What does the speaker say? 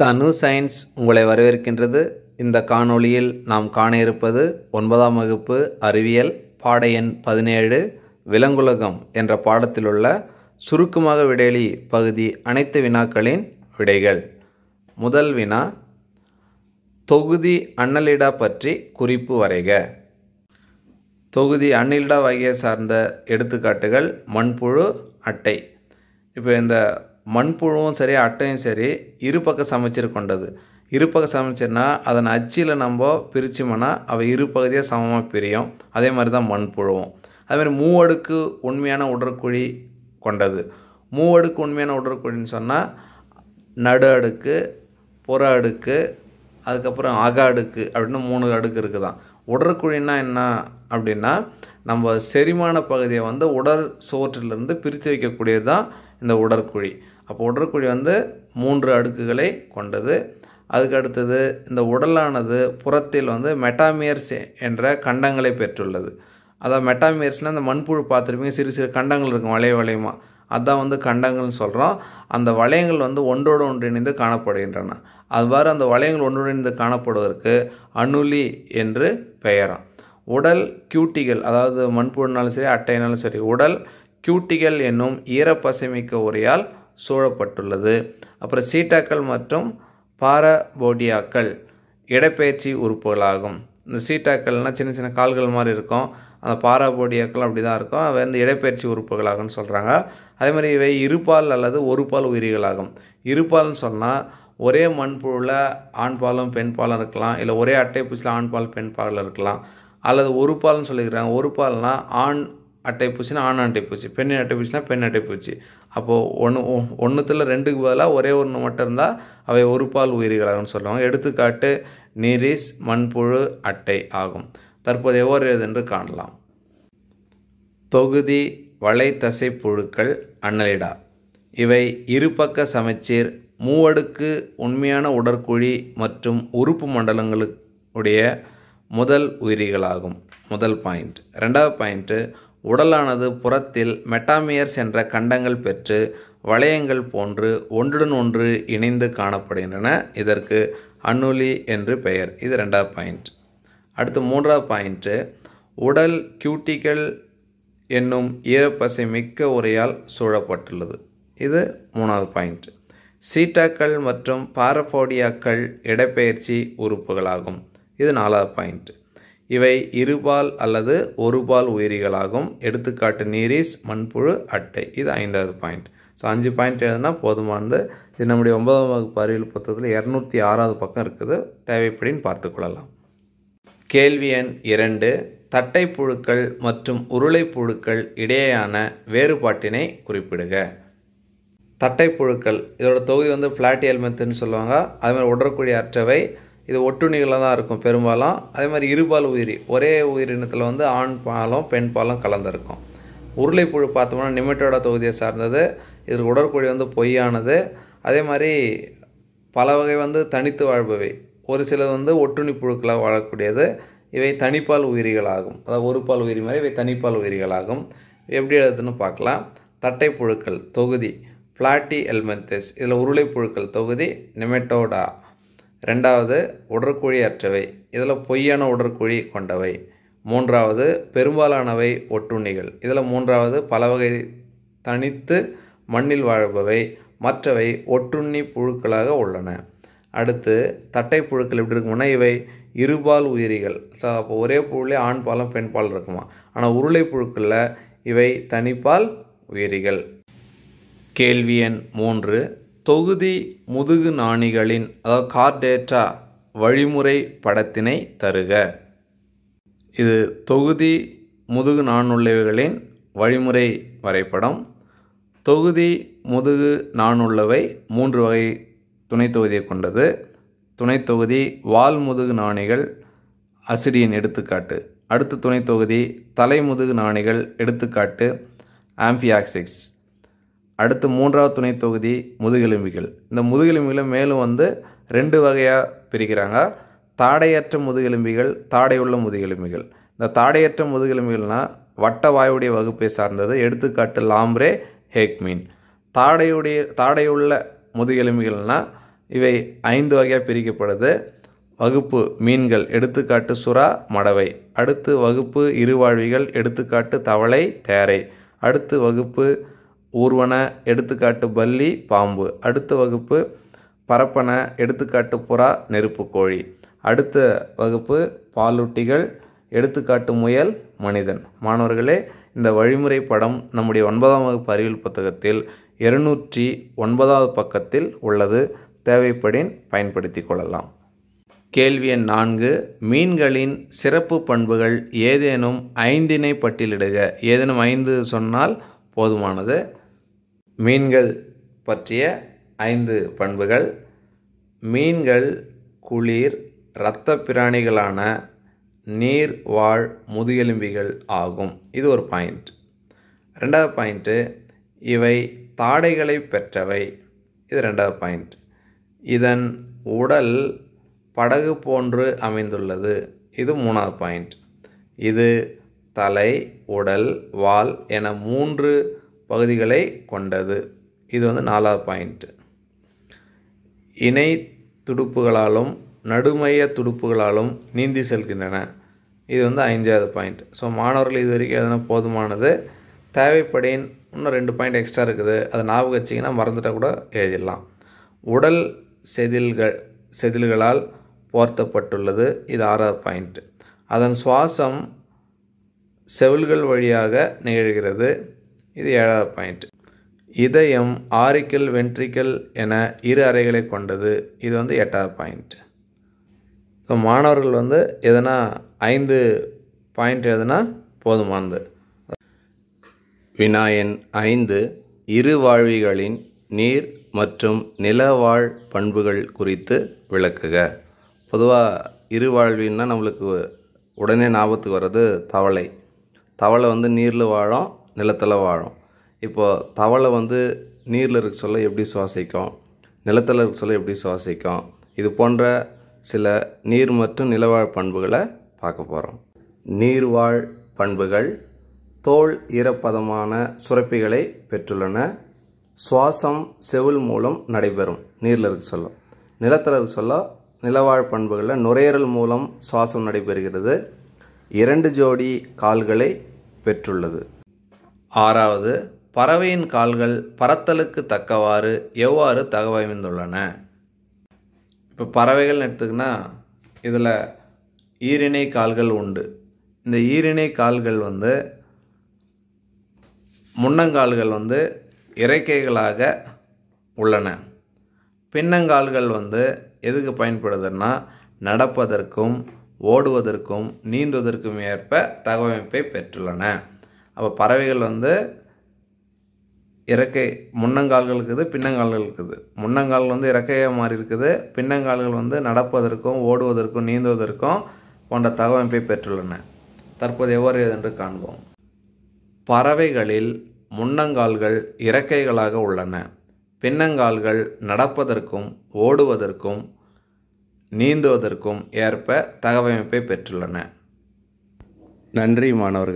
தனு சயின்ஸ் உங்களை வரவேற்கின்றது இந்த காணொளியில் நாம் காண இருப்பது ஒன்பதாம் வகுப்பு அறிவியல் பாட எண் பதினேழு விலங்குலகம் என்ற பாடத்திலுள்ள சுருக்கமாக விடையளி பகுதி அனைத்து வினாக்களின் விடைகள் முதல் வினா தொகுதி அன்னலிடா பற்றி குறிப்பு வரைக தொகுதி அன்னலிடா வகையை சார்ந்த எடுத்துக்காட்டுகள் மண்புழு அட்டை இப்போ இந்த மண்புழுவும் சரி அட்டையும் சரி இருபக்க சமைச்சர் கொண்டது இருபக்க சமைச்சர்னா அதன் அச்சியில் நம்ம பிரிச்சோம்னா அவை இரு பகுதியாக சமமாக பிரியும் அதே மாதிரி தான் மண்புழுவும் அதேமாதிரி மூவடுக்கு உண்மையான உடற்குழி கொண்டது மூவடுக்கு உண்மையான உடற்குழின்னு சொன்னால் நடு அடுக்கு புற அடுக்கு அதுக்கப்புறம் அக அடுக்கு அப்படின்னு மூணு அடுக்கு இருக்குது தான் உடற்குழின்னா என்ன அப்படின்னா நம்ம செரிமான பகுதியை வந்து உடற் சோற்றிலிருந்து பிரித்து வைக்கக்கூடியது தான் இந்த உடற்குழி அப்போ உடற்குழி வந்து மூன்று அடுக்குகளை கொண்டது அதுக்கு அடுத்தது இந்த உடலானது புறத்தில் வந்து மெட்டாமியர்ஸ் என்ற கண்டங்களை பெற்றுள்ளது அதாவது மெட்டாமியர்ஸ்னால் அந்த மண்புழு பார்த்துருப்பீங்க சிறு சிறு கண்டங்கள் இருக்கும் வளைய வளையமாக அதுதான் வந்து கண்டங்கள்னு சொல்கிறோம் அந்த வளையங்கள் வந்து ஒன்றோடு ஒன்றிணைந்து காணப்படுகின்றன அதுவாறு அந்த வளையங்கள் ஒன்றோடு இணைந்து காணப்படுவதற்கு அணுலி என்று பெயரம் உடல் கியூட்டிகள் அதாவது மண்புழுனாலும் சரி அட்டைனாலும் சரி உடல் கியூட்டிகள் என்னும் ஈரப்பசைமிக்க உரையால் சூழப்பட்டுள்ளது அப்புறம் சீட்டாக்கள் மற்றும் பாரபோடியாக்கள் இடப்பெயர்ச்சி உறுப்புகளாகும் இந்த சீட்டாக்கள்னால் சின்ன சின்ன கால்கள் மாதிரி இருக்கும் அந்த பாரபோடியாக்கள் அப்படி தான் இருக்கும் அவை வந்து இடப்பெயர்ச்சி உறுப்புகளாகும்னு சொல்கிறாங்க அதே மாதிரி இவை இருபால் அல்லது ஒரு பால் உயிரிகளாகும் இருபால்னு சொன்னால் ஒரே மண்புழுவில் ஆண் பாலும் பெண் பாலும் இருக்கலாம் இல்லை ஒரே அட்டை பூச்சியில் ஆண் பால் பெண் பால் இருக்கலாம் அல்லது ஒரு பால்னு சொல்லிக்கிறாங்க ஒரு பால்னால் ஆண் அட்டைப்பூச்சின்னா ஆண் அட்டைப்பூச்சி பெண் பூச்சினா பெண் அட்டைப்பூச்சி அப்போது ஒன்று ஒன்றுத்தில் ரெண்டுக்கு பதிலாக ஒரே ஒன்று மட்டும் இருந்தால் அவை ஒரு பால் உயிரிகளாகனு சொல்லுவாங்க எடுத்துக்காட்டு நீரிஸ் மண்புழு அட்டை ஆகும் தற்போது எவ்வாறு என்று காணலாம் தொகுதி வலைத்தசை புழுக்கள் அன்னலிடா இவை இருபக்க சமச்சீர் மூவடுக்கு உண்மையான உடற்குழி மற்றும் உறுப்பு மண்டலங்களுடைய முதல் உயிரிகளாகும் முதல் பாயிண்ட் ரெண்டாவது பாயிண்ட்டு உடலானது புறத்தில் மெட்டாமியர்ஸ் என்ற கண்டங்கள் பெற்று வளையங்கள் போன்று ஒன்றுடன் ஒன்று இணைந்து காணப்படுகின்றன இதற்கு அன்னுலி என்று பெயர் இது ரெண்டாவது பாயிண்ட் அடுத்து மூன்றாவது பாயிண்ட்டு உடல் கியூட்டிகள் என்னும் ஈரப்பசை மிக்க உரையால் சூழப்பட்டுள்ளது இது மூணாவது பாயிண்ட் சீட்டாக்கள் மற்றும் பாரபோடியாக்கள் இடப்பெயர்ச்சி உறுப்புகளாகும் இது நாலாவது பாயிண்ட்டு இவை இருபால் அல்லது ஒருபால் உயிரிகளாகும் எடுத்துக்காட்டு நீரிஸ் மண்புழு அட்டை இது ஐந்தாவது பாயிண்ட் ஸோ அஞ்சு பாயிண்ட் எழுதுனா போதுமானது இது நம்முடைய ஒன்பதாம் வகுப்பு அறிவியல் புத்தகத்தில் இரநூத்தி ஆறாவது பக்கம் இருக்குது தேவைப்படின்னு பார்த்துக்கொள்ளலாம் கேள்வி எண் இரண்டு தட்டை புழுக்கள் மற்றும் உருளை புழுக்கள் இடையேயான வேறுபாட்டினை குறிப்பிடுக தட்டை புழுக்கள் இதோட தொகுதி வந்து ஃப்ளாட் எல்மெத்துன்னு சொல்லுவாங்க அதுமாதிரி உடற்கூடிய அற்றவை இது ஒட்டுண்ணிகளாக தான் இருக்கும் பெரும்பாலும் அதே மாதிரி இருபால் உயிரி ஒரே உயிரினத்தில் வந்து ஆண் பாலும் பெண் பாலும் கலந்துருக்கும் உருளைப்புழு பார்த்தோம்னா நிமிட்டோட தொகுதியை சார்ந்தது இதில் உடற்குழி வந்து பொய்யானது அதே மாதிரி பல வகை வந்து தனித்து வாழ்பவை ஒரு சிலது வந்து ஒட்டுணி புழுக்களாக வாழக்கூடியது இவை தனிப்பால் உயிரிகளாகும் அதாவது ஒரு பால் உயிரி மாதிரி இவை தனிப்பால் உயிரிகளாகும் எப்படி எழுதுன்னு பார்க்கலாம் தட்டை புழுக்கள் தொகுதி பிளாட்டி எல்மெந்தஸ் இதில் உருளை புழுக்கள் தொகுதி நிமெட்டோடா ரெண்டாவது உடற்குழி அற்றவை இதில் பொய்யான உடற்குழி கொண்டவை மூன்றாவது பெரும்பாலானவை ஒட்டுண்ணிகள் இதில் மூன்றாவது பல வகை தனித்து மண்ணில் வாழ்பவை மற்றவை ஒட்டுண்ணி புழுக்களாக உள்ளன அடுத்து தட்டை புழுக்கள் எப்படி இருக்கும்னா இவை இருபால் உயிரிகள் ஸோ அப்போ ஒரே புழுலே ஆண் பாலும் பெண் பால் இருக்குமா ஆனால் உருளை புழுக்களில் இவை தனிப்பால் உயிரிகள் கேள்வி எண் மூன்று தொகுதி முதுகு நாணிகளின் அதாவது கார்டேட்டா வழிமுறை படத்தினை தருக இது தொகுதி முதுகு நாணுள்ளவைகளின் வழிமுறை வரைபடம் தொகுதி முதுகு நாணுள்ளவை மூன்று வகை துணை தொகுதியை கொண்டது துணைத்தொகுதி தொகுதி வால் முதுகு நாணிகள் அசிடியின் எடுத்துக்காட்டு அடுத்த துணை தொகுதி தலைமுதுகு நாணிகள் எடுத்துக்காட்டு ஆம்பியாக்சிக்ஸ் அடுத்து மூன்றாவது துணை தொகுதி முதுகெலும்பிகள் இந்த முதுகெலும்பிகளை மேலும் வந்து ரெண்டு வகையாக பிரிக்கிறாங்க தாடையற்ற முதுகெலும்பிகள் தாடையுள்ள முதுகெலும்பிகள் இந்த தாடையற்ற முதுகெலும்பிகள்னால் வட்ட வாயுடைய வகுப்பை சார்ந்தது எடுத்துக்காட்டு லாம்ரே ஹேக்மீன் தாடையுடைய தாடையுள்ள முதுகெலும்பிகள்னால் இவை ஐந்து வகையாக பிரிக்கப்படுது வகுப்பு மீன்கள் எடுத்துக்காட்டு சுறா மடவை அடுத்து வகுப்பு இருவாழ்விகள் எடுத்துக்காட்டு தவளை தேரை அடுத்து வகுப்பு ஊர்வன எடுத்துக்காட்டு பல்லி பாம்பு அடுத்த வகுப்பு பரப்பன எடுத்துக்காட்டு புறா நெருப்பு கோழி அடுத்த வகுப்பு பாலூட்டிகள் எடுத்துக்காட்டு முயல் மனிதன் மாணவர்களே இந்த வழிமுறை படம் நம்முடைய ஒன்பதாம் வகுப்பு அறிவியல் புத்தகத்தில் இருநூற்றி ஒன்பதாவது பக்கத்தில் உள்ளது தேவைப்படின் பயன்படுத்தி கொள்ளலாம் கேள்வி எண் நான்கு மீன்களின் சிறப்பு பண்புகள் ஏதேனும் ஐந்தினை பட்டியலிடுக ஏதேனும் ஐந்து சொன்னால் போதுமானது மீன்கள் பற்றிய ஐந்து பண்புகள் மீன்கள் குளிர் இரத்த பிராணிகளான நீர் வாழ் முதுகெலும்பிகள் ஆகும் இது ஒரு பாயிண்ட் ரெண்டாவது பாயிண்ட்டு இவை தாடைகளை பெற்றவை இது ரெண்டாவது பாயிண்ட் இதன் உடல் படகு போன்று அமைந்துள்ளது இது மூணாவது பாயிண்ட் இது தலை உடல் வால் என மூன்று பகுதிகளை கொண்டது இது வந்து நாலாவது பாயிண்ட்டு இணை துடுப்புகளாலும் நடுமைய துடுப்புகளாலும் நீந்தி செல்கின்றன இது வந்து ஐந்தாவது பாயிண்ட் ஸோ மாணவர்கள் இது வரைக்கும் எதனா போதுமானது தேவைப்படையின் இன்னும் ரெண்டு பாயிண்ட் எக்ஸ்ட்ரா இருக்குது அதை ஞாபகம் வச்சிங்கன்னா மறந்துட்டால் கூட எழுதிடலாம் உடல் செதில்கள் செதில்களால் போர்த்தப்பட்டுள்ளது இது ஆறாவது பாயிண்ட் அதன் சுவாசம் செவில்கள் வழியாக நிகழ்கிறது இது ஏழாவது பாயிண்ட் இதயம் ஆரிக்கல் வென்ட்ரிக்கல் என இரு அறைகளை கொண்டது இது வந்து எட்டாவது பாயிண்ட் ஸோ மாணவர்கள் வந்து எதனா ஐந்து பாயிண்ட் எதுனா போதுமானது வினாயன் ஐந்து இரு வாழ்விகளின் நீர் மற்றும் நிலவாழ் பண்புகள் குறித்து விளக்குக பொதுவாக இரு வாழ்வின்னா நம்மளுக்கு உடனே ஞாபகத்துக்கு வர்றது தவளை தவளை வந்து நீரில் வாழும் நிலத்தில் வாழும் இப்போது தவளை வந்து நீரில் இருக்க சொல்ல எப்படி சுவாசிக்கும் நிலத்தில் இருக்க சொல்ல எப்படி சுவாசிக்கும் இது போன்ற சில நீர் மற்றும் நிலவாழ் பண்புகளை பார்க்க போகிறோம் நீர்வாழ் பண்புகள் தோல் ஈரப்பதமான சுரப்பிகளை பெற்றுள்ளன சுவாசம் செவில் மூலம் நடைபெறும் நீரில் இருக்க சொல்ல நிலத்தில் இருக்க சொல்ல நிலவாழ் பண்புகளில் நுரையீரல் மூலம் சுவாசம் நடைபெறுகிறது இரண்டு ஜோடி கால்களை பெற்றுள்ளது ஆறாவது பறவையின் கால்கள் பறத்தலுக்கு தக்கவாறு எவ்வாறு தகவமைந்துள்ளன இப்போ பறவைகள் எடுத்துக்கினா இதில் ஈரிணை கால்கள் உண்டு இந்த ஈரிணை கால்கள் வந்து முன்னங்கால்கள் வந்து இறக்கைகளாக உள்ளன பின்னங்கால்கள் வந்து எதுக்கு பயன்படுதுன்னா நடப்பதற்கும் ஓடுவதற்கும் நீந்துவதற்கும் ஏற்ப தகவமைப்பை பெற்றுள்ளன அப்போ பறவைகள் வந்து இறக்கை முன்னங்கால்கள் இருக்குது பின்னங்கால்கள் இருக்குது முன்னங்கால்கள் வந்து இறக்கையாக மாறி இருக்குது பின்னங்கால்கள் வந்து நடப்பதற்கும் ஓடுவதற்கும் நீந்துவதற்கும் போன்ற தகவமைப்பை பெற்றுள்ளன தற்போது எவ்வாறு என்று காண்போம் பறவைகளில் முன்னங்கால்கள் இறக்கைகளாக உள்ளன பின்னங்கால்கள் நடப்பதற்கும் ஓடுவதற்கும் நீந்துவதற்கும் ஏற்ப தகவமைப்பை பெற்றுள்ளன நன்றி மாணவர்கள்